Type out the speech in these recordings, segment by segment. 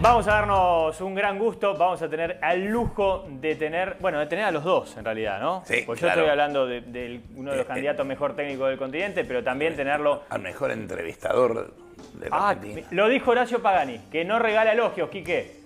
Vamos a darnos un gran gusto, vamos a tener el lujo de tener, bueno, de tener a los dos en realidad, ¿no? Sí, Pues yo estoy hablando de, uno de los eh, eh. candidatos mejor técnico del continente, pero también tenerlo... Al mejor entrevistador de la ah, lo dijo Horacio Pagani, que no regala elogios, Quique.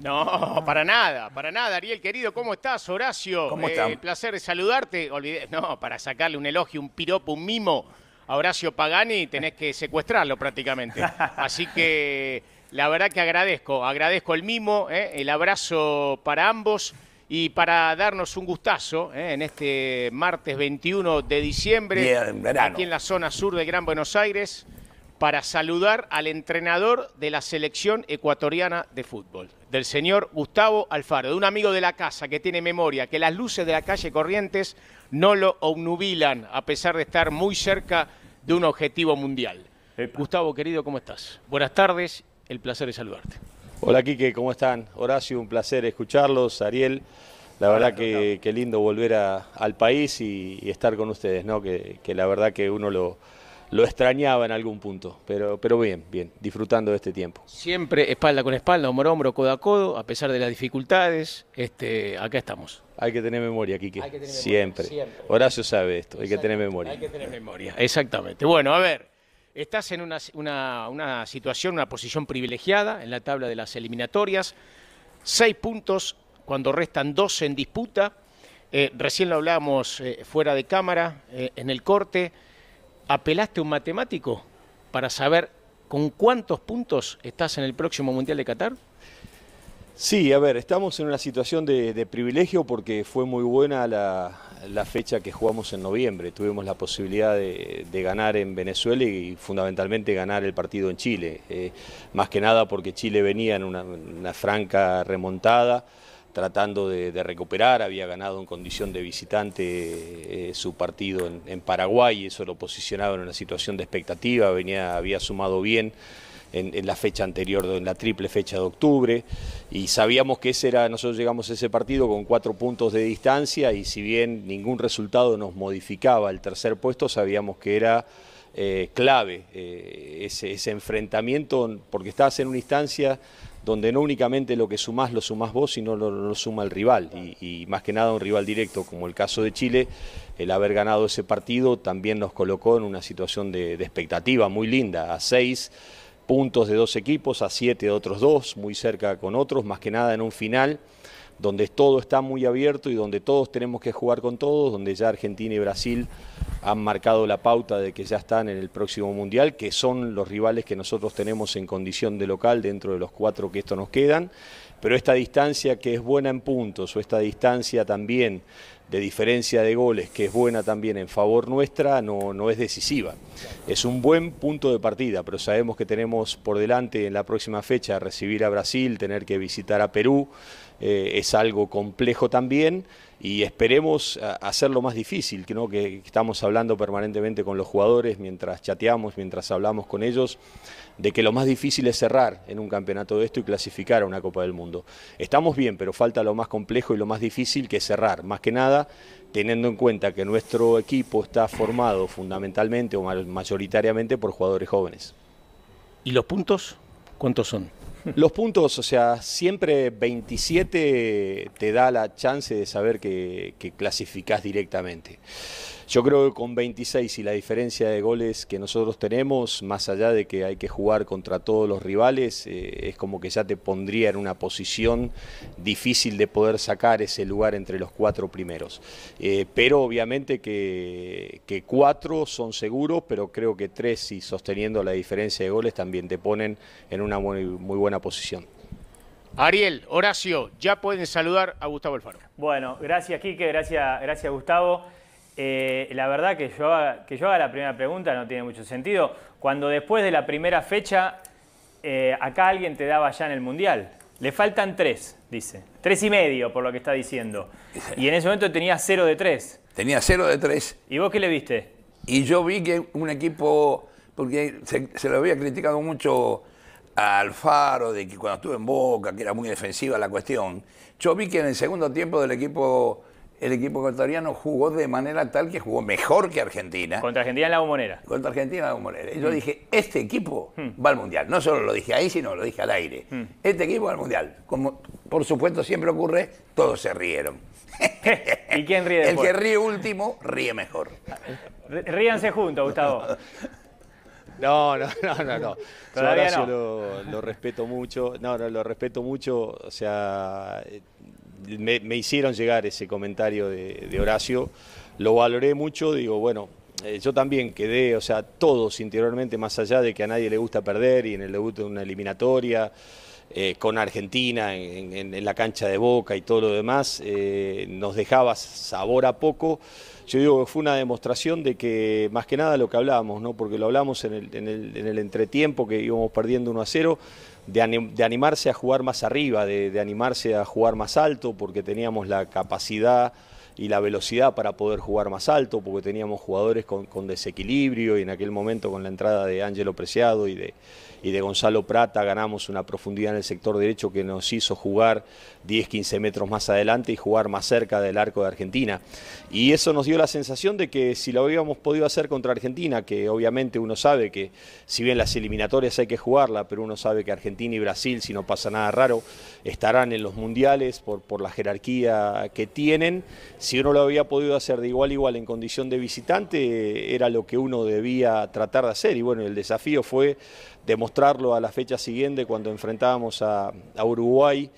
No, para nada, para nada, Ariel querido, ¿cómo estás? Horacio, ¿Cómo eh, estás? el placer de saludarte. Olvidé, no, para sacarle un elogio, un piropo, un mimo a Horacio Pagani, tenés que secuestrarlo prácticamente. Así que la verdad que agradezco, agradezco el mismo, eh, el abrazo para ambos y para darnos un gustazo eh, en este martes 21 de diciembre, aquí en la zona sur de Gran Buenos Aires, para saludar al entrenador de la selección ecuatoriana de fútbol, del señor Gustavo Alfaro, de un amigo de la casa que tiene memoria, que las luces de la calle Corrientes no lo obnubilan, a pesar de estar muy cerca de un objetivo mundial. Gustavo, querido, ¿cómo estás? Buenas tardes el placer es saludarte. Hola Quique, ¿cómo están? Horacio, un placer escucharlos, Ariel. La verdad que, lindo volver al país y, estar con ustedes, ¿no? Que, la verdad que uno lo, extrañaba en algún punto, pero, pero bien, bien, disfrutando de este tiempo. Siempre espalda con espalda, hombro a hombro, codo a codo, a pesar de las dificultades, este, acá estamos. Hay que tener memoria, Quique. Hay que tener memoria, siempre. Horacio sabe esto, hay que tener memoria. Hay que tener memoria, exactamente. Bueno, a ver. Estás en una, situación, una posición privilegiada en la tabla de las eliminatorias. Seis puntos cuando restan dos en disputa. Eh, recién lo hablábamos eh, fuera de cámara, eh, en el corte. ¿Apelaste a un matemático para saber con cuántos puntos estás en el próximo Mundial de Qatar? Sí, a ver, estamos en una situación de, privilegio porque fue muy buena la, fecha que jugamos en noviembre. Tuvimos la posibilidad de, ganar en Venezuela y fundamentalmente ganar el partido en Chile. Eh, más que nada porque Chile venía en una, franca remontada tratando de, recuperar, había ganado en condición de visitante eh, su partido en, Paraguay, y eso lo posicionaba en una situación de expectativa, venía, había sumado bien en, la fecha anterior, en la triple fecha de octubre, y sabíamos que ese era, nosotros llegamos a ese partido con cuatro puntos de distancia y si bien ningún resultado nos modificaba el tercer puesto, sabíamos que era eh, clave eh, ese, enfrentamiento, porque estabas en una instancia donde no únicamente lo que sumás lo sumás vos, sino lo, suma el rival. Y, más que nada un rival directo, como el caso de Chile, el haber ganado ese partido también nos colocó en una situación de expectativa muy linda, a seis puntos de dos equipos, a siete de otros dos, muy cerca con otros, más que nada en un final donde todo está muy abierto y donde todos tenemos que jugar con todos, donde ya Argentina y Brasil han marcado la pauta de que ya están en el próximo Mundial, que son los rivales que nosotros tenemos en condición de local dentro de los cuatro que esto nos quedan pero esta distancia que es buena en puntos o esta distancia también de diferencia de goles que es buena también en favor nuestra no, no es decisiva. Es un buen punto de partida, pero sabemos que tenemos por delante en la próxima fecha recibir a Brasil, tener que visitar a Perú, eh, es algo complejo también y esperemos eh, hacerlo más difícil, ¿no? que estamos hablando permanentemente con los jugadores mientras chateamos, mientras hablamos con ellos de que lo más difícil es cerrar en un campeonato de esto y clasificar a una Copa del Mundo. Estamos bien, pero falta lo más complejo y lo más difícil que es cerrar. Más que nada, teniendo en cuenta que nuestro equipo está formado fundamentalmente o mayoritariamente por jugadores jóvenes. ¿Y los puntos? ¿Cuántos son? Los puntos, o sea, siempre 27 te da la chance de saber que, que clasificás directamente. Yo creo que con 26 y la diferencia de goles que nosotros tenemos, más allá de que hay que jugar contra todos los rivales, eh, es como que ya te pondría en una posición difícil de poder sacar ese lugar entre los cuatro primeros. Eh, pero obviamente que, cuatro son seguros, pero creo que tres y sosteniendo la diferencia de goles también te ponen en una muy, buena posición. Ariel, Horacio, ya pueden saludar a Gustavo Alfaro. Bueno, gracias Quique, gracias, gracias Gustavo. Eh, la verdad que yo, haga, que yo la primera pregunta no tiene mucho sentido. Cuando después de la primera fecha, eh, acá alguien te daba ya en el Mundial. Le faltan tres, dice. Tres y medio, por lo que está diciendo. Y en ese momento tenía cero de tres. Tenía cero de tres. ¿Y vos qué le viste? Y yo vi que un equipo, porque se, lo había criticado mucho al Faro, de que cuando estuve en Boca, que era muy defensiva la cuestión, yo vi que en el segundo tiempo del equipo el equipo ecuatoriano jugó de manera tal que jugó mejor que Argentina. Contra Argentina en la bombonera. Contra Argentina en la bombonera. Y yo mm. dije, este equipo mm. va al Mundial. No solo lo dije ahí, sino lo dije al aire. Mm. Este equipo va al Mundial. Como por supuesto siempre ocurre, todos se rieron. ¿Y quién ríe después? El que ríe último, ríe mejor. Ríanse juntos, Gustavo. No, no, no, no, no. Todavía Yo lo, respeto mucho. No, no, lo respeto mucho. O sea, me, hicieron llegar ese comentario de, Horacio, lo valoré mucho, digo, bueno, eh, yo también quedé, o sea, todos interiormente, más allá de que a nadie le gusta perder y en el debut de una eliminatoria, eh, con Argentina, en, la cancha de Boca y todo lo demás, eh, nos dejaba sabor a poco. Yo digo que fue una demostración de que, más que nada lo que hablábamos, ¿no? porque lo hablamos en el, el entretiempo que íbamos perdiendo 1 a 0, de, animarse a jugar más arriba, de, animarse a jugar más alto, porque teníamos la capacidad y la velocidad para poder jugar más alto, porque teníamos jugadores con, con, desequilibrio y en aquel momento con la entrada de Ángelo Preciado y de, y de Gonzalo Prata ganamos una profundidad en el sector derecho que nos hizo jugar 10, 15 metros más adelante y jugar más cerca del arco de Argentina. Y eso nos dio la sensación de que si lo habíamos podido hacer contra Argentina, que obviamente uno sabe que si bien las eliminatorias hay que jugarla, pero uno sabe que Argentina y Brasil, si no pasa nada raro, estarán en los mundiales por, por la jerarquía que tienen. Si uno lo había podido hacer de igual a igual en condición de visitante, era lo que uno debía tratar de hacer. Y bueno, el desafío fue demostrarlo a la fecha siguiente cuando enfrentábamos a, Uruguay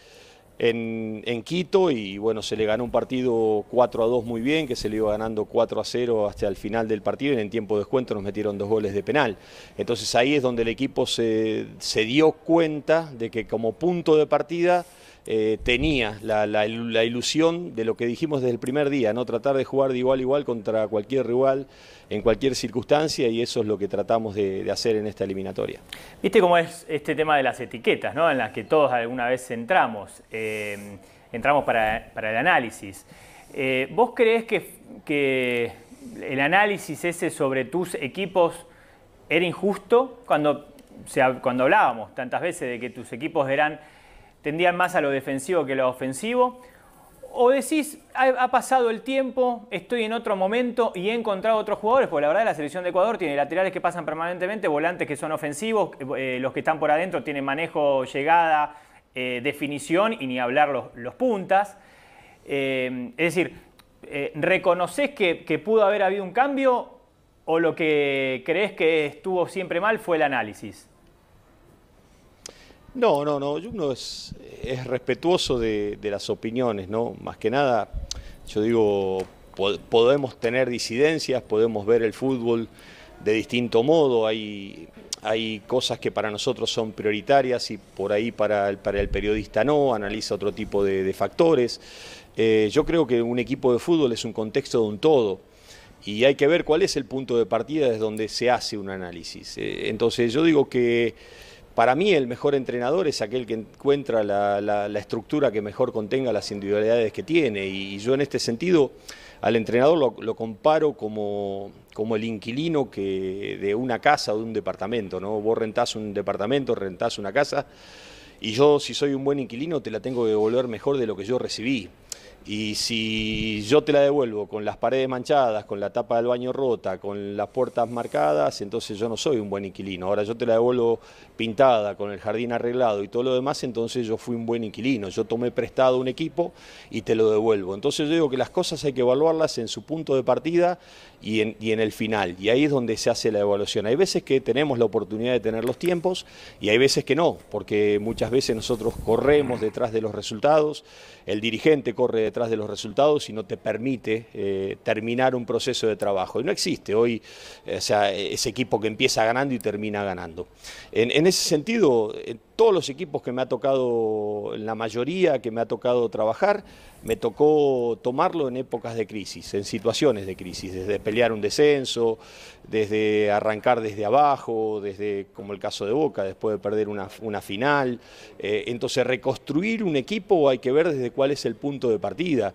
en, Quito y bueno, se le ganó un partido 4 a 2 muy bien, que se le iba ganando 4 a 0 hasta el final del partido y en tiempo de descuento nos metieron dos goles de penal. Entonces ahí es donde el equipo se, se dio cuenta de que como punto de partida eh, tenía la, ilusión de lo que dijimos desde el primer día, no tratar de jugar de igual a igual contra cualquier rival en cualquier circunstancia y eso es lo que tratamos de, hacer en esta eliminatoria. Viste cómo es este tema de las etiquetas, en las que todos alguna vez entramos, eh, entramos para, el análisis. Eh, ¿Vos crees que, el análisis ese sobre tus equipos era injusto cuando, cuando hablábamos tantas veces de que tus equipos eran tendían más a lo defensivo que a lo ofensivo? ¿O decís, ha, pasado el tiempo, estoy en otro momento y he encontrado otros jugadores? Porque la verdad la selección de Ecuador tiene laterales que pasan permanentemente, volantes que son ofensivos, eh, eh, los que están por adentro tienen manejo, llegada, eh, definición y ni hablar los, los puntas. es decir, ¿reconoces que pudo haber habido un cambio o lo que crees que estuvo siempre mal fue el análisis? No, no, no, uno es, respetuoso de, las opiniones, ¿no? Más que nada, yo digo, podemos tener disidencias, podemos ver el fútbol de distinto modo, hay, hay cosas que para nosotros son prioritarias y por ahí para el, para el periodista no, analiza otro tipo de, factores. Eh, yo creo que un equipo de fútbol es un contexto de un todo y hay que ver cuál es el punto de partida desde donde se hace un análisis. Eh, entonces yo digo que para mí el mejor entrenador es aquel que encuentra la, estructura que mejor contenga las individualidades que tiene y, yo en este sentido al entrenador lo, comparo como, como, el inquilino que, de una casa o de un departamento, ¿no? Vos rentás un departamento, rentás una casa y yo si soy un buen inquilino te la tengo que devolver mejor de lo que yo recibí. Y si yo te la devuelvo con las paredes manchadas, con la tapa del baño rota, con las puertas marcadas, entonces yo no soy un buen inquilino. Ahora yo te la devuelvo pintada, con el jardín arreglado y todo lo demás, entonces yo fui un buen inquilino. Yo tomé prestado un equipo y te lo devuelvo. Entonces yo digo que las cosas hay que evaluarlas en su punto de partida y en, y en el final. Y ahí es donde se hace la evaluación. Hay veces que tenemos la oportunidad de tener los tiempos y hay veces que no, porque muchas veces nosotros corremos detrás de los resultados. El dirigente corre detrás de los resultados y no te permite eh, terminar un proceso de trabajo. Y no existe hoy eh, ese equipo que empieza ganando y termina ganando. en ese sentido, eh, todos los equipos que me ha tocado, la mayoría que me ha tocado trabajar, me tocó tomarlo en épocas de crisis, en situaciones de crisis, desde pelear un descenso, desde arrancar desde abajo, desde como el caso de Boca, después de perder una, final. Eh, entonces reconstruir un equipo hay que ver desde cuál es el punto de partida.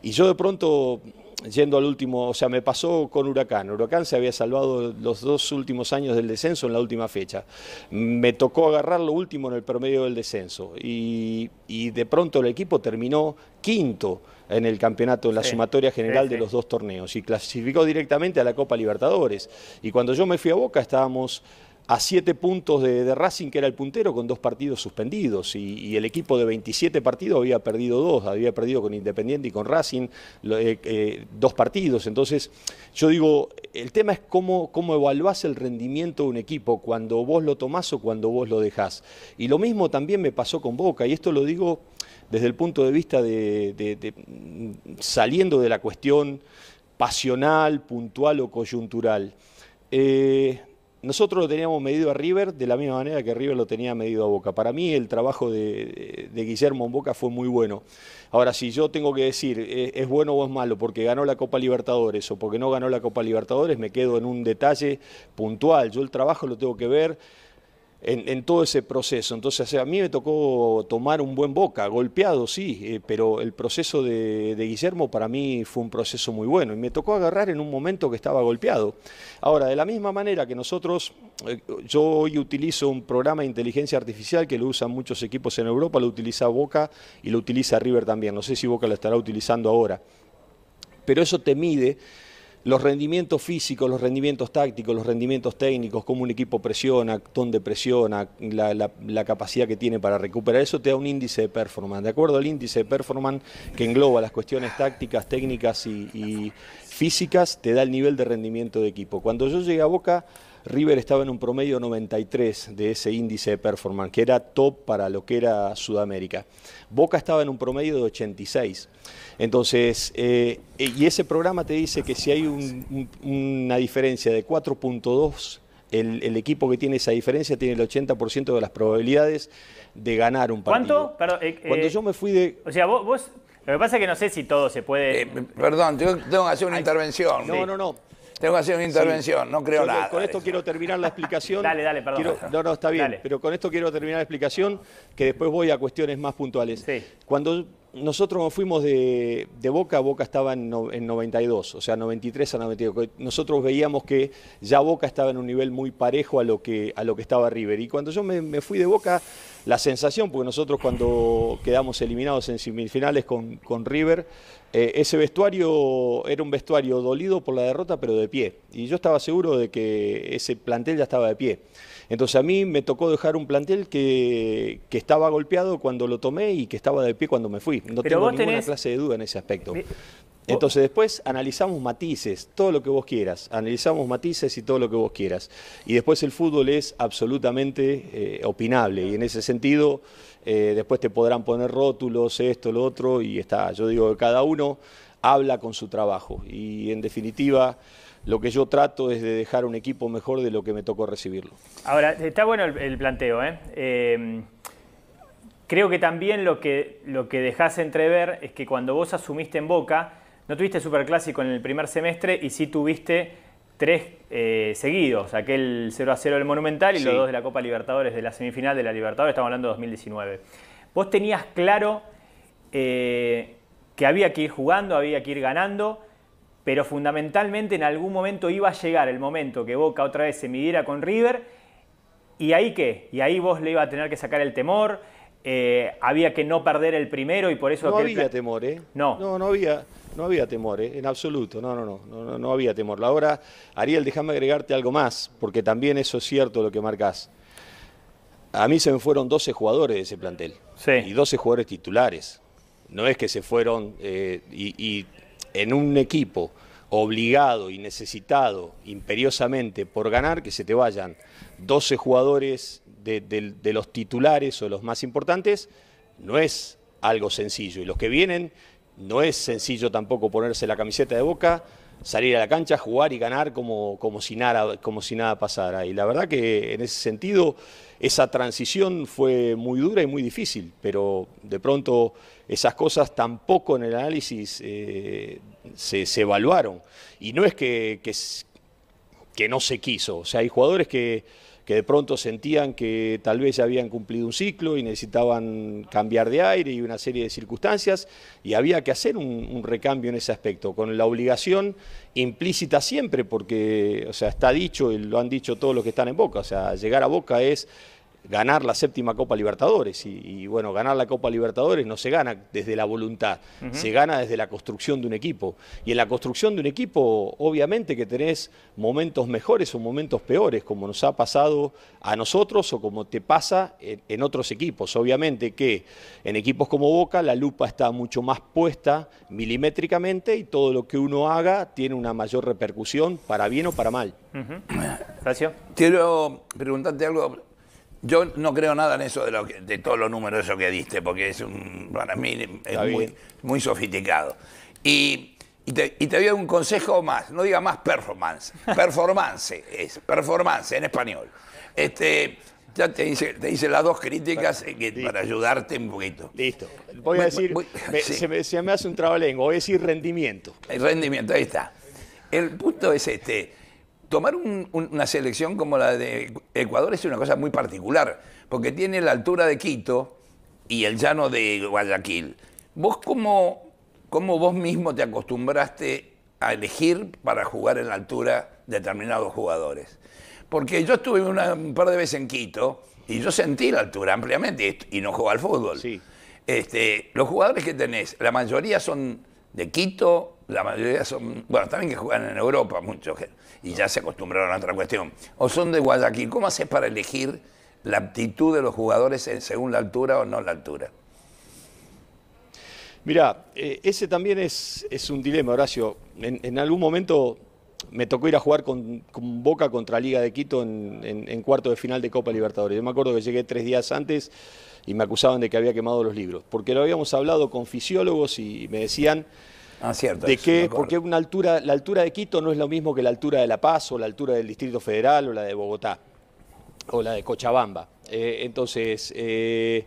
Y yo de pronto yendo al último, o sea, me pasó con Huracán. Huracán se había salvado los dos últimos años del descenso en la última fecha. Me tocó agarrar lo último en el promedio del descenso y, de pronto el equipo terminó quinto en el campeonato, en la sumatoria general de los dos torneos y clasificó directamente a la Copa Libertadores. Y cuando yo me fui a Boca estábamos a siete puntos de, Racing, que era el puntero, con dos partidos suspendidos. Y, el equipo de 27 partidos había perdido dos, había perdido con Independiente y con Racing eh, eh, dos partidos. Entonces, yo digo, el tema es cómo, cómo evaluás el rendimiento de un equipo, cuando vos lo tomás o cuando vos lo dejás. Y lo mismo también me pasó con Boca, y esto lo digo desde el punto de vista de, de saliendo de la cuestión pasional, puntual o coyuntural. Eh, nosotros lo teníamos medido a River de la misma manera que River lo tenía medido a Boca. Para mí el trabajo de, Guillermo en Boca fue muy bueno. Ahora, si yo tengo que decir, ¿e, es, bueno o es malo porque ganó la Copa Libertadores o porque no ganó la Copa Libertadores, me quedo en un detalle puntual. Yo el trabajo lo tengo que ver en, todo ese proceso. Entonces, a mí me tocó tomar un buen boca, golpeado, sí, eh, pero el proceso de, Guillermo para mí fue un proceso muy bueno y me tocó agarrar en un momento que estaba golpeado. Ahora, de la misma manera que nosotros, eh, yo hoy utilizo un programa de inteligencia artificial que lo usan muchos equipos en Europa, lo utiliza Boca y lo utiliza River también. No sé si Boca lo estará utilizando ahora, pero eso te mide los rendimientos físicos, los rendimientos tácticos, los rendimientos técnicos, cómo un equipo presiona, dónde presiona, la, capacidad que tiene para recuperar, eso te da un índice de performance. De acuerdo al índice de performance que engloba las cuestiones tácticas, técnicas y, y físicas, te da el nivel de rendimiento de equipo. Cuando yo llegué a Boca, River estaba en un promedio 93 de ese índice de performance, que era top para lo que era Sudamérica. Boca estaba en un promedio de 86. Entonces, eh, y ese programa te dice que si hay una diferencia de 4.2 el, equipo que tiene esa diferencia tiene el 80% de las probabilidades de ganar un partido. ¿Cuánto? Eh, eh, Cuando yo me fui de... O sea, vos, Lo que pasa es que no sé si todo se puede... perdón, tengo, que hacer una intervención. No, no, no. Tengo que hacer una intervención, no creo nada. Con esto quiero terminar la explicación. dale, dale, perdón. no, no, está bien. Pero con esto quiero terminar la explicación, que después voy a cuestiones más puntuales. Sí. Cuando nosotros nos fuimos de, de, Boca, Boca estaba en, 92, o sea, 93 a 92. Nosotros veíamos que ya Boca estaba en un nivel muy parejo a lo que, a lo que estaba River. Y cuando yo me fui de Boca, la sensación, porque nosotros cuando quedamos eliminados en semifinales con, con River, eh, ese vestuario era un vestuario dolido por la derrota, pero de pie. Y yo estaba seguro de que ese plantel ya estaba de pie. Entonces a mí me tocó dejar un plantel que, estaba golpeado cuando lo tomé y que estaba de pie cuando me fui. No tengo ninguna clase de duda en ese aspecto. Entonces después analizamos matices, todo lo que vos quieras, analizamos matices y todo lo que vos quieras. Y después el fútbol es absolutamente eh, opinable y en ese sentido eh, después te podrán poner rótulos, esto, lo otro y está. Yo digo que cada uno habla con su trabajo y en definitiva lo que yo trato es de dejar un equipo mejor de lo que me tocó recibirlo. Ahora, está bueno el, planteo, ¿eh? em, creo que también lo que, lo que dejás entrever es que cuando vos asumiste en Boca, no tuviste superclásico en el primer semestre y sí tuviste tres eh, seguidos, aquel 0 a 0 del Monumental y los dos de la Copa Libertadores, de la semifinal de la Libertadores, estamos hablando de 2019. ¿Vos tenías claro eh, que había que ir jugando, había que ir ganando, pero fundamentalmente en algún momento iba a llegar el momento que Boca otra vez se midiera con River? ¿Y ahí qué? ¿Y ahí vos le iba a tener que sacar el temor? Eh, había que no perder el primero y por eso... No había temor, ¿eh? No. No, no había. No había temor, ¿eh? en absoluto, no, no, no, no, había temor. Ahora, Ariel, déjame agregarte algo más, porque también eso es cierto lo que marcas. A mí se me fueron 12 jugadores de ese plantel. Sí. Y 12 jugadores titulares. No es que se fueron eh, y, en un equipo obligado y necesitado imperiosamente por ganar que se te vayan 12 jugadores de, de los titulares o los más importantes. No es algo sencillo. Y los que vienen no es sencillo tampoco ponerse la camiseta de boca, salir a la cancha, jugar y ganar como, como, si, nada, como nada pasara. Y la verdad que en ese sentido esa transición fue muy dura y muy difícil, pero de pronto esas cosas tampoco en el análisis eh, se, evaluaron. Y no es que, que no se quiso, o sea, hay jugadores que de pronto sentían que tal vez ya habían cumplido un ciclo y necesitaban cambiar de aire y una serie de circunstancias, y había que hacer un, recambio en ese aspecto, con la obligación implícita siempre, porque o sea, está dicho y lo han dicho todos los que están en Boca, o sea, llegar a Boca es ganar la séptima Copa Libertadores. Y, bueno, ganar la Copa Libertadores no se gana desde la voluntad, se gana desde la construcción de un equipo. Y en la construcción de un equipo, obviamente que tenés momentos mejores o momentos peores, como nos ha pasado a nosotros o como te pasa en, otros equipos. Obviamente que en equipos como Boca la lupa está mucho más puesta milimétricamente y todo lo que uno haga tiene una mayor repercusión para bien o para mal. Gracias. Quiero preguntarte algo yo no creo nada en eso de, lo de todos los números que diste, porque es un, para mí es muy, sofisticado. Y, te, voy doy un consejo más, no diga más performance, performance es, performance en español. Este, ya te hice, las dos críticas eh, para, ayudarte un poquito. Listo. Voy a decir, se, me, hace un trabalengo, voy a decir rendimiento. El rendimiento, ahí está. El punto es este, tomar una selección como la de Ecuador es una cosa muy particular, porque tiene la altura de Quito y el llano de Guayaquil. ¿Vos cómo, cómo vos mismo te acostumbraste a elegir para jugar en la altura determinados jugadores? Porque yo estuve un par de veces en Quito y yo sentí la altura ampliamente y no juego al fútbol. Este, los jugadores que tenés, la mayoría son de Quito, la mayoría son, bueno, también que juegan en Europa muchos, y ya se acostumbraron a otra cuestión, o son de Guayaquil. ¿Cómo haces para elegir la aptitud de los jugadores según la altura o no la altura? mira eh, ese también es, es un dilema, Horacio. En, algún momento me tocó ir a jugar con, Boca contra Liga de Quito en, en, cuarto de final de Copa Libertadores. Yo me acuerdo que llegué tres días antes y me acusaban de que había quemado los libros, porque lo habíamos hablado con fisiólogos y me decían... Ah, cierto, de que, porque una altura, la altura de Quito no es lo mismo que la altura de La Paz o la altura del Distrito Federal o la de Bogotá o la de Cochabamba. Eh, entonces, eh,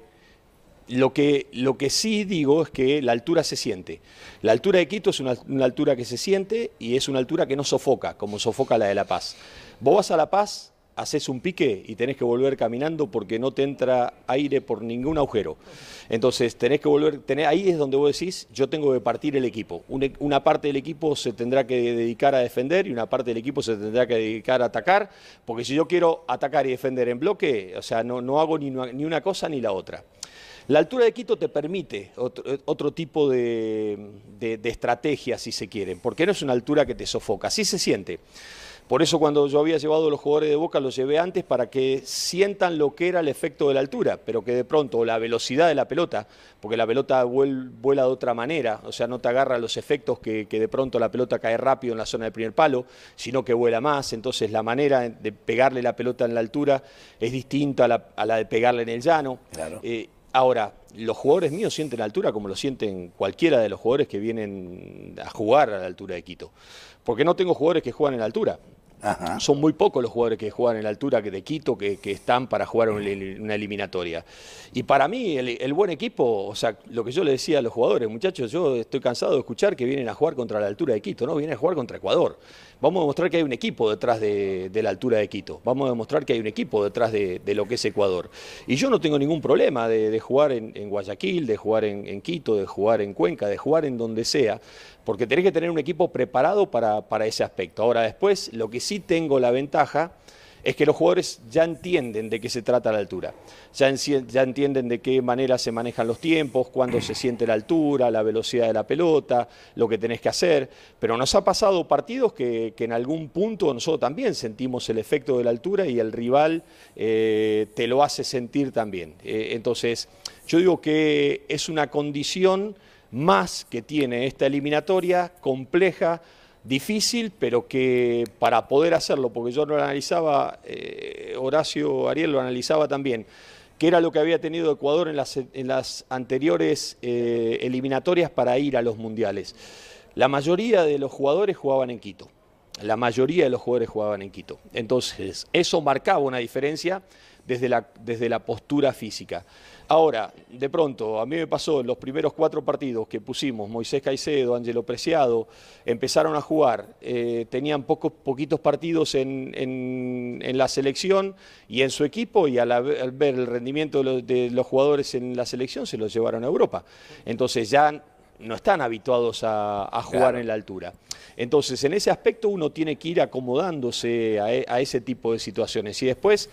lo, que, lo que sí digo es que la altura se siente. La altura de Quito es una, una, altura que se siente y es una altura que no sofoca, como sofoca la de La Paz. Vos vas a La Paz haces un pique y tenés que volver caminando porque no te entra aire por ningún agujero. Entonces tenés que volver, ahí es donde vos decís, yo tengo que partir el equipo. E, una, parte del equipo se tendrá que dedicar a defender y una parte del equipo se tendrá que dedicar a atacar, porque si yo quiero atacar y defender en bloque, o sea, no, hago ni, una cosa ni la otra. La altura de Quito te permite otro, tipo de, estrategia, si se quiere, porque no es una altura que te sofoca, así se siente. Por eso cuando yo había llevado a los jugadores de Boca los llevé antes para que sientan lo que era el efecto de la altura, pero que de pronto la velocidad de la pelota, porque la pelota vuela de otra manera, o sea, no te agarra los efectos que, de pronto la pelota cae rápido en la zona del primer palo, sino que vuela más, entonces la manera de pegarle la pelota en la altura es distinta a la, de pegarle en el llano. Eh, ahora, los jugadores míos sienten la altura como lo sienten cualquiera de los jugadores que vienen a jugar a la altura de Quito. Porque no tengo jugadores que juegan en la altura. Son muy pocos los jugadores que juegan en la altura de Quito que, están para jugar una eliminatoria. Y para mí, el, buen equipo, o sea, lo que yo le decía a los jugadores, muchachos, yo estoy cansado de escuchar que vienen a jugar contra la altura de Quito, no, vienen a jugar contra Ecuador. Vamos a demostrar que hay un equipo detrás de, la altura de Quito, vamos a demostrar que hay un equipo detrás de, lo que es Ecuador. Y yo no tengo ningún problema de, jugar en, Guayaquil, de jugar en Quito, de jugar en Cuenca, de jugar en donde sea, porque tenés que tener un equipo preparado para, ese aspecto. Ahora, después, lo que sí tengo la ventaja es que los jugadores ya entienden de qué se trata la altura, ya, entienden de qué manera se manejan los tiempos, cuándo se siente la altura, la velocidad de la pelota, lo que tenés que hacer, pero nos ha pasado partidos que, en algún punto nosotros también sentimos el efecto de la altura y el rival eh, te lo hace sentir también. Eh, entonces, yo digo que es una condición más que tiene esta eliminatoria, compleja, difícil, pero que para poder hacerlo, porque yo lo analizaba, eh, Horacio Ariel lo analizaba también, que era lo que había tenido Ecuador en las, anteriores eh, eliminatorias para ir a los mundiales. La mayoría de los jugadores jugaban en Quito. La mayoría de los jugadores jugaban en Quito. Entonces, eso marcaba una diferencia desde la, desde la postura física. Ahora, de pronto, a mí me pasó en los primeros cuatro partidos que pusimos, Moisés Caicedo, Ángelo Preciado, empezaron a jugar, eh, tenían pocos, poquitos partidos en, la selección y en su equipo, y al, ver el rendimiento de los, jugadores en la selección, se los llevaron a Europa. Entonces ya no están habituados a, jugar en la altura. Entonces, en ese aspecto uno tiene que ir acomodándose a, e, a ese tipo de situaciones. Y después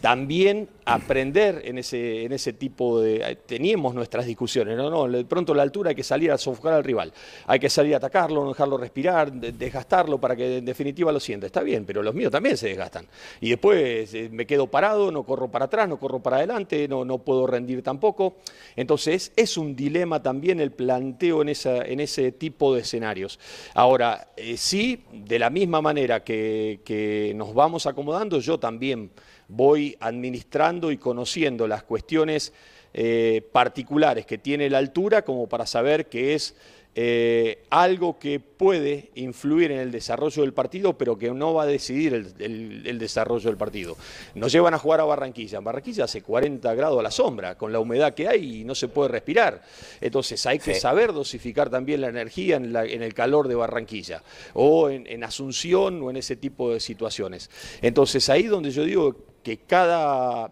también aprender en ese, en ese tipo de... Eh, teníamos nuestras discusiones, ¿no? no de pronto a la altura hay que salir a sofocar al rival, hay que salir a atacarlo, no dejarlo respirar, desgastarlo para que en definitiva lo sienta. Está bien, pero los míos también se desgastan. Y después eh, me quedo parado, no corro para atrás, no corro para adelante, no, no puedo rendir tampoco. Entonces es un dilema también el planteo en, en ese tipo de escenarios. Ahora, eh, sí, de la misma manera que nos vamos acomodando, yo también voy administrando y conociendo las cuestiones eh, particulares que tiene la altura como para saber que es eh, algo que puede influir en el desarrollo del partido, pero que no va a decidir el, desarrollo del partido. Nos llevan a jugar a Barranquilla. En Barranquilla hace 40 grados a la sombra, con la humedad que hay y no se puede respirar. Entonces hay que saber dosificar también la energía en, el calor de Barranquilla, o en, en Asunción, o en ese tipo de situaciones. Entonces ahí donde yo digo que cada,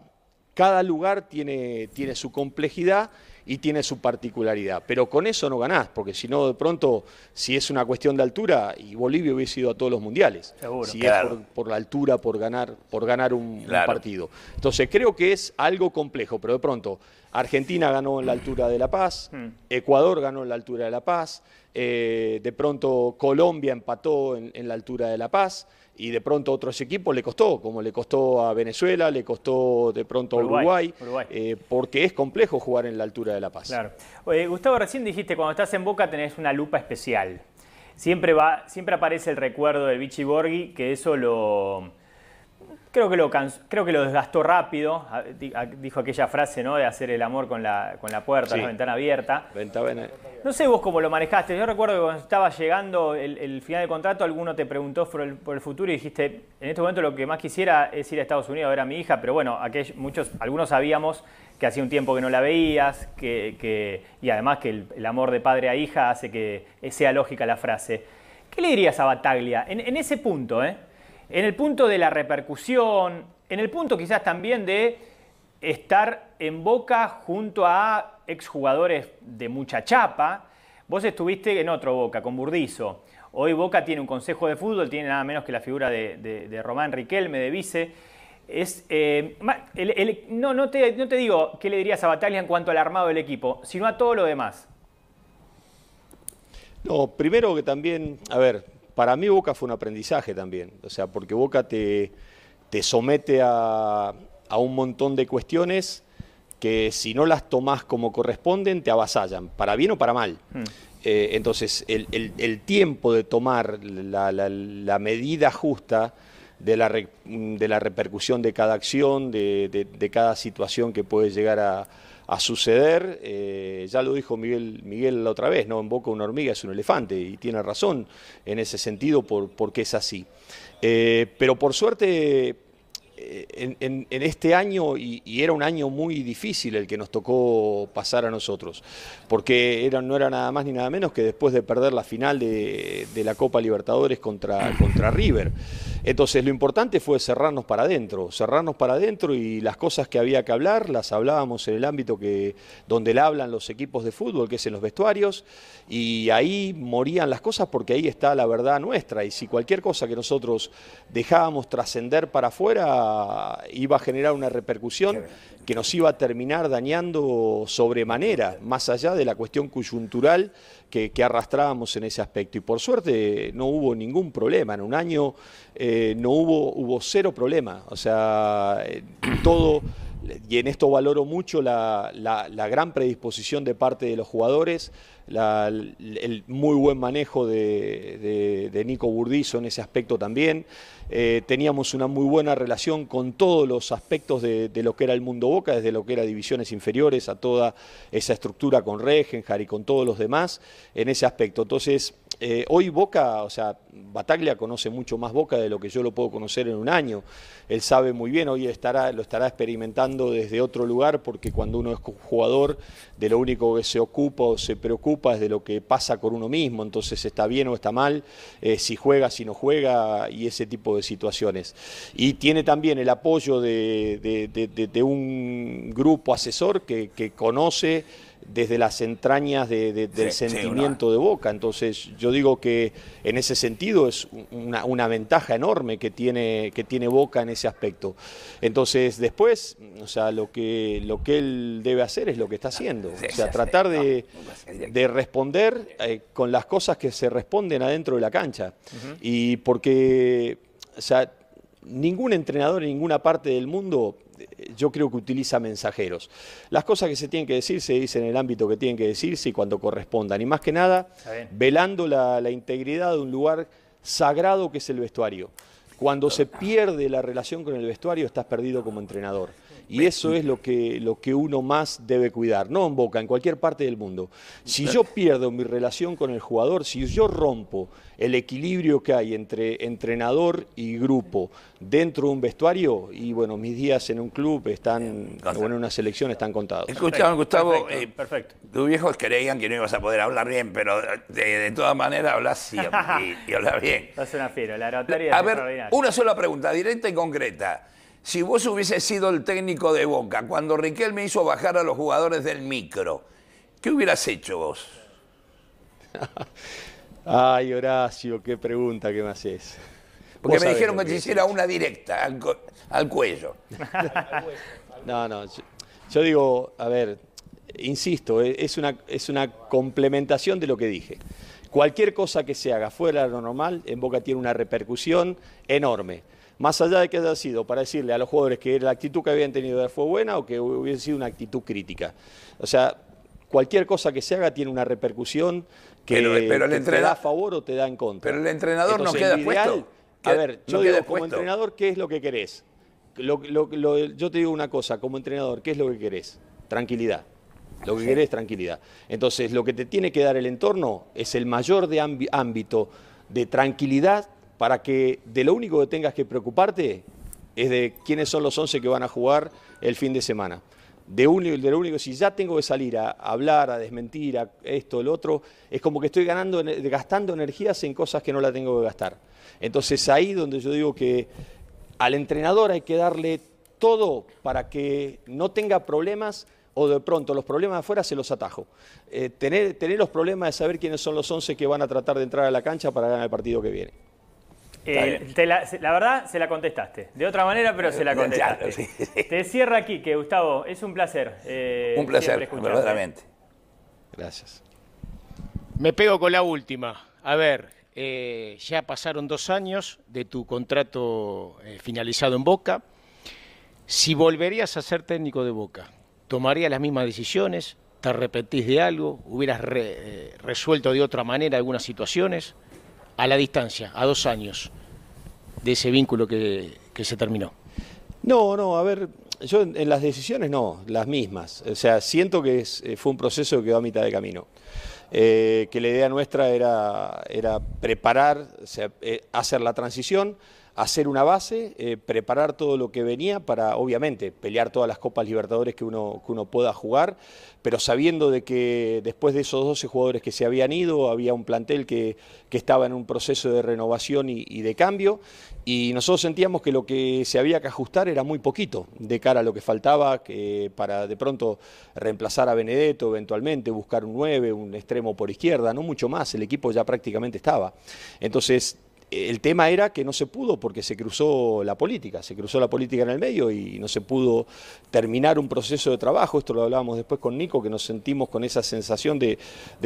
cada lugar tiene, tiene su complejidad y tiene su particularidad. Pero con eso no ganás, porque si no, de pronto, si es una cuestión de altura, y Bolivia hubiese ido a todos los mundiales. si es por, la altura, por ganar, por ganar un, partido. Entonces creo que es algo complejo, pero de pronto, Argentina ganó en la altura de La Paz, hmm. Ecuador ganó en la altura de La Paz, eh, de pronto Colombia empató en la altura de La Paz y de pronto a otros equipos le costó, como le costó a Venezuela, le costó de pronto a Uruguay, eh, porque es complejo jugar en la altura de La Paz. Claro. Gustavo, recién dijiste, cuando estás en Boca tenés una lupa especial. Siempre, va, siempre aparece el recuerdo de Vichy Borghi, que eso lo Creo que, lo creo que lo desgastó rápido, dijo aquella frase, ¿no? De hacer el amor con la, con la puerta, la ventana abierta. No sé vos cómo lo manejaste. Yo recuerdo que cuando estaba llegando el, final del contrato, alguno te preguntó por el, futuro y dijiste, en este momento lo que más quisiera es ir a Estados Unidos a ver a mi hija, pero bueno, muchos, algunos sabíamos que hacía un tiempo que no la veías, que, y además que el, amor de padre a hija hace que sea lógica la frase. ¿Qué le dirías a Bataglia en ese punto, eh? en el punto de la repercusión, en el punto quizás también de estar en Boca junto a exjugadores de mucha chapa. Vos estuviste en otro Boca, con Burdizo. Hoy Boca tiene un consejo de fútbol, tiene nada menos que la figura de, Román Riquelme, de vice. Es, eh, no, te, digo qué le dirías a Batalla en cuanto al armado del equipo, sino a todo lo demás. Lo primero que también, a ver, para mí Boca fue un aprendizaje también, o sea, porque Boca te, te somete a, un montón de cuestiones que si no las tomás como corresponden, te avasallan, para bien o para mal. Hmm. Eh, entonces, el, tiempo de tomar la, medida justa de la, repercusión de cada acción, de, de cada situación que puede llegar a, a suceder. Eh, ya lo dijo Miguel, Miguel la otra vez, ¿no? En boca una hormiga es un elefante y tiene razón en ese sentido por, porque es así. Eh, pero por suerte, eh, en, este año, y, era un año muy difícil el que nos tocó pasar a nosotros, porque no era nada más ni nada menos que después de perder la final de, la Copa Libertadores contra, contra River. Entonces lo importante fue cerrarnos para adentro, cerrarnos para adentro y las cosas que había que hablar las hablábamos en el ámbito que, donde la hablan los equipos de fútbol, que es en los vestuarios, y ahí morían las cosas porque ahí está la verdad nuestra y si cualquier cosa que nosotros dejábamos trascender para afuera iba a generar una repercusión que nos iba a terminar dañando sobremanera, más allá de la cuestión coyuntural que, arrastrábamos en ese aspecto. Y por suerte no hubo ningún problema. En un año eh, no hubo, hubo cero problema. O sea, eh, todo y en esto valoro mucho la, gran predisposición de parte de los jugadores, el muy buen manejo de, Nico Burdizo en ese aspecto también. Eh, teníamos una muy buena relación con todos los aspectos de, lo que era el mundo Boca, desde lo que era divisiones inferiores a toda esa estructura con Regenjar y con todos los demás en ese aspecto. Entonces, eh, hoy Boca, o sea, Bataglia conoce mucho más Boca de lo que yo lo puedo conocer en un año. Él sabe muy bien, hoy estará, lo estará experimentando desde otro lugar, porque cuando uno es jugador, de lo único que se ocupa o se preocupa es de lo que pasa con uno mismo, entonces está bien o está mal, eh, si juega, si no juega y ese tipo de situaciones. Y tiene también el apoyo de, un grupo asesor que conoce desde las entrañas del sentimiento de Boca. Entonces yo digo que en ese sentido es una, ventaja enorme que tiene, que tiene Boca en ese aspecto. Entonces después, o sea, lo que, lo que él debe hacer es lo que está haciendo. o sea, tratar de, responder eh, con las cosas que se responden adentro de la cancha. Y porque, o sea, ningún entrenador en ninguna parte del mundo eh, yo creo que utiliza mensajeros. Las cosas que se tienen que decir se dicen en el ámbito que tienen que decirse y cuando correspondan. Y más que nada, velando la, la integridad de un lugar sagrado que es el vestuario. Cuando se ah. pierde la relación con el vestuario, estás perdido como entrenador. Y eso es lo que, lo que uno más debe cuidar, no en Boca, en cualquier parte del mundo. Si yo pierdo mi relación con el jugador, si yo rompo el equilibrio que hay entre entrenador y grupo dentro de un vestuario, y bueno, mis días en un club están, o en una selección están contados. Escuchaban, Gustavo, eh, perfecto, Tus viejos creían que no ibas a poder hablar bien, pero de, todas maneras hablas siempre y, bien. una A ver, una sola pregunta, directa y concreta si vos hubieses sido el técnico de Boca, cuando Riquel me hizo bajar a los jugadores del micro, ¿qué hubieras hecho vos? Ay, Horacio, qué pregunta que me haces. Porque me dijeron que, te hiciera una directa al, cuello. no, no, yo, digo, a ver, insisto, e, es una, es una complementación de lo que dije. Cualquier cosa que se haga fuera de lo normal, en Boca tiene una repercusión enorme más allá de que haya sido para decirle a los jugadores que la actitud que habían tenido fue buena o que hubiese sido una actitud crítica. O sea, cualquier cosa que se haga tiene una repercusión que, pero, eh, el te da a favor o te da en contra. Pero el entrenador no queda puesto. A ver, yo digo, como entrenador, ¿qué es lo que querés? yo te digo una cosa, como entrenador, ¿qué es lo que querés? Tranquilidad. Lo que querés es tranquilidad. Entonces, lo que te tiene que dar el entorno es el mayor de ámbito de tranquilidad para que de lo único que tengas que preocuparte es de quiénes son los 11 que van a jugar el fin de semana. De, lo único, si ya tengo que salir a hablar, a desmentir, a esto, el otro, es como que estoy ganando, gastando energías en cosas que no la tengo que gastar. Entonces ahí donde yo digo que al entrenador hay que darle todo para que no tenga problemas o de pronto los problemas afuera se los atajo. Eh, tener, tener los problemas de saber quiénes son los 11 que van a tratar de entrar a la cancha para ganar el partido que viene. Eh, la, verdad, se la contestaste. De otra manera, pero se la contestaste. Te cierra aquí, que Gustavo, es un placer. Eh, un placer, verdaderamente. Gracias. Me pego con la última. A ver, eh, ya pasaron dos años de tu contrato finalizado en Boca. Si volverías a ser técnico de Boca, ¿tomarías las mismas decisiones? ¿Te arrepentís de algo? ¿Hubieras resuelto de otra manera algunas situaciones? a la distancia, a dos años de ese vínculo que, se terminó? No, no, a ver, yo en, las decisiones no, las mismas. O sea, siento que eh, fue un proceso que va a mitad de camino. Eh, que la idea nuestra era, era preparar, o sea, eh, hacer la transición hacer una base, eh, preparar todo lo que venía para, obviamente, pelear todas las Copas Libertadores que uno, que uno pueda jugar, pero sabiendo de que después de esos 12 jugadores que se habían ido, había un plantel que, estaba en un proceso de renovación y, de cambio, y nosotros sentíamos que lo que se había que ajustar era muy poquito de cara a lo que faltaba que para de pronto reemplazar a Benedetto eventualmente, buscar un 9, un extremo por izquierda, no mucho más, el equipo ya prácticamente estaba. Entonces, el tema era que no se pudo porque se cruzó la política, se cruzó la política en el medio y no se pudo terminar un proceso de trabajo, esto lo hablábamos después con Nico, que nos sentimos con esa sensación de,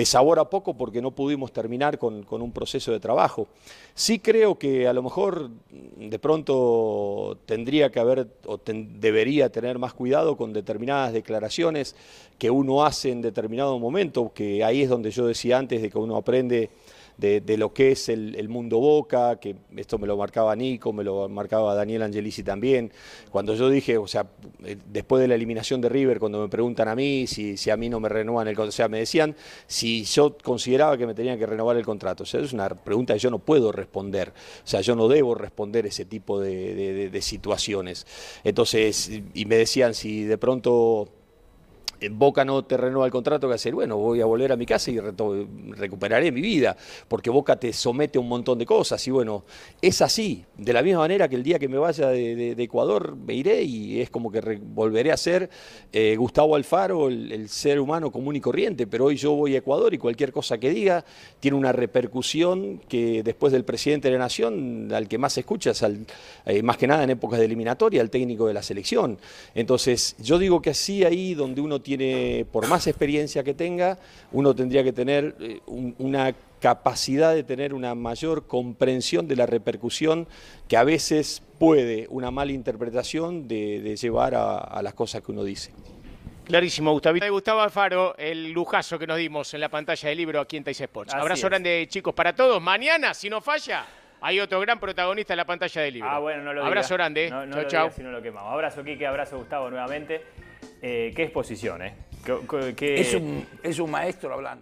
sabor a poco porque no pudimos terminar con, un proceso de trabajo. Sí creo que a lo mejor de pronto tendría que haber o debería tener más cuidado con determinadas declaraciones que uno hace en determinado momento, que ahí es donde yo decía antes de que uno aprende de, lo que es el, mundo Boca, que esto me lo marcaba Nico, me lo marcaba Daniel Angelici también. Cuando yo dije, o sea, eh, después de la eliminación de River, cuando me preguntan a mí si, si a mí no me renuevan el contrato, o sea, me decían si yo consideraba que me tenían que renovar el contrato. O sea, es una pregunta que yo no puedo responder. O sea, yo no debo responder ese tipo de, de situaciones. Entonces, y me decían si de pronto Boca no te renueva el contrato, ...que hacer? Bueno, voy a volver a mi casa y recuperaré mi vida, porque Boca te somete a un montón de cosas. Y bueno, es así, de la misma manera que el día que me vaya de, Ecuador me iré y es como que volveré a ser eh, Gustavo Alfaro, el, ser humano común y corriente, pero hoy yo voy a Ecuador y cualquier cosa que diga tiene una repercusión que después del presidente de la Nación, al que más escuchas, al, eh, más que nada en épocas de eliminatoria, al técnico de la selección. Entonces, yo digo que así ahí donde uno tiene por más experiencia que tenga, uno tendría que tener eh, una capacidad de tener una mayor comprensión de la repercusión que a veces puede una mala interpretación de, llevar a, las cosas que uno dice. Clarísimo, y eh, Gustavo Alfaro, el lujazo que nos dimos en la pantalla del libro aquí en Tais Sports. Abrazo grande, chicos, para todos. Mañana, si no falla, hay otro gran protagonista en la pantalla del libro. Ah, bueno, no lo Abrazo grande. No, eh. si no lo quemamos. Abrazo, Quique. Abrazo, Gustavo, nuevamente. Eh, ¿Qué exposición? Eh? es un maestro hablando.